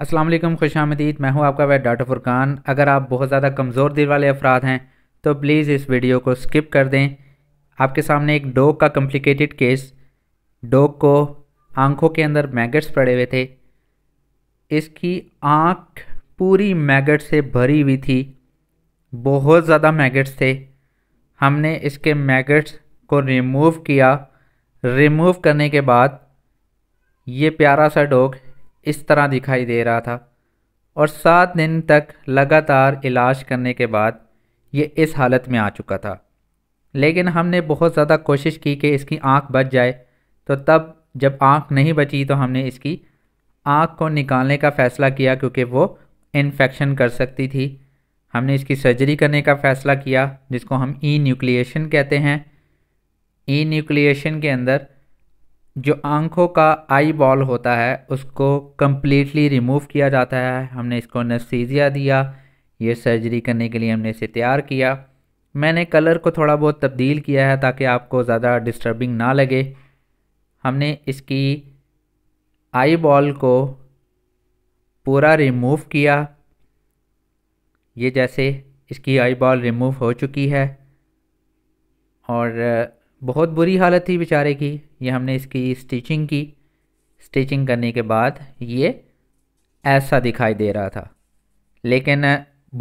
असलम खुश आमदीद मैं हूँ आपका वह डॉक्टर फुरकान अगर आप बहुत ज़्यादा कमज़ोर दिल वाले अफराद हैं तो प्लीज़ इस वीडियो को स्किप कर दें आपके सामने एक डॉग का कम्प्लिकेटेड केस डॉग को आंखों के अंदर मैगट्स पड़े हुए थे इसकी आँख पूरी मैगट से भरी हुई थी बहुत ज़्यादा मैगट्स थे हमने इसके मैगट्स को रिमूव किया रिमूव करने के बाद ये प्यारा सा डॉग इस तरह दिखाई दे रहा था और सात दिन तक लगातार इलाज करने के बाद ये इस हालत में आ चुका था लेकिन हमने बहुत ज़्यादा कोशिश की कि इसकी आँख बच जाए तो तब जब आँख नहीं बची तो हमने इसकी आँख को निकालने का फ़ैसला किया क्योंकि वो इन्फेक्शन कर सकती थी हमने इसकी सर्जरी करने का फ़ैसला किया जिसको हम ई न्यूक्लिएशन कहते हैं ई न्यूक्लिएशन के अंदर जो आँखों का आई बॉल होता है उसको कम्प्लीटली रिमूव किया जाता है हमने इसको नसीजिया दिया ये सर्जरी करने के लिए हमने इसे तैयार किया मैंने कलर को थोड़ा बहुत तब्दील किया है ताकि आपको ज़्यादा डिस्टर्बिंग ना लगे हमने इसकी आई बॉल को पूरा रिमूव किया ये जैसे इसकी आई बॉल रिमूव हो चुकी है और बहुत बुरी हालत थी बेचारे की ये हमने इसकी स्टिचिंग की स्टिचिंग करने के बाद ये ऐसा दिखाई दे रहा था लेकिन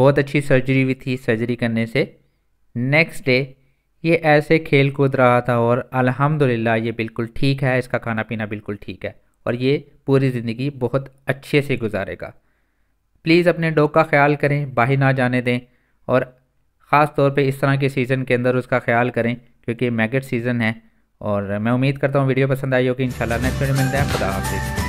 बहुत अच्छी सर्जरी भी थी सर्जरी करने से नेक्स्ट डे ये ऐसे खेल कूद रहा था और अल्हम्दुलिल्लाह ये बिल्कुल ठीक है इसका खाना पीना बिल्कुल ठीक है और ये पूरी ज़िंदगी बहुत अच्छे से गुजारेगा प्लीज़ अपने डॉग का ख्याल करें बाहर ना जाने दें और ख़ास तौर पे इस तरह के सीज़न के अंदर उसका ख्याल करें क्योंकि मैगेट सीज़न है और मैं उम्मीद करता हूँ वीडियो पसंद आई होगी इन नेक्स्ट वीडियो मिलते हैं खुदा हाफिज़